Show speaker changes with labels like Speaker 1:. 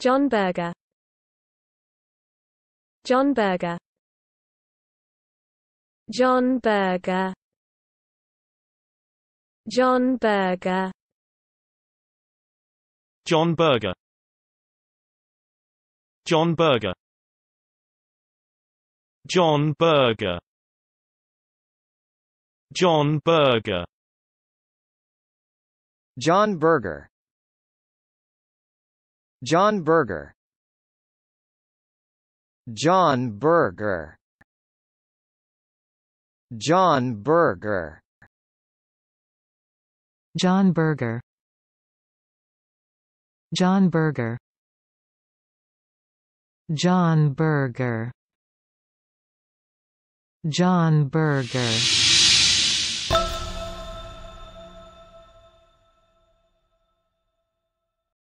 Speaker 1: John Berger John Berger John Berger John Berger John Berger John Berger John Berger John Berger John Berger John Berger John Berger John Berger John Berger John Berger John Berger John Berger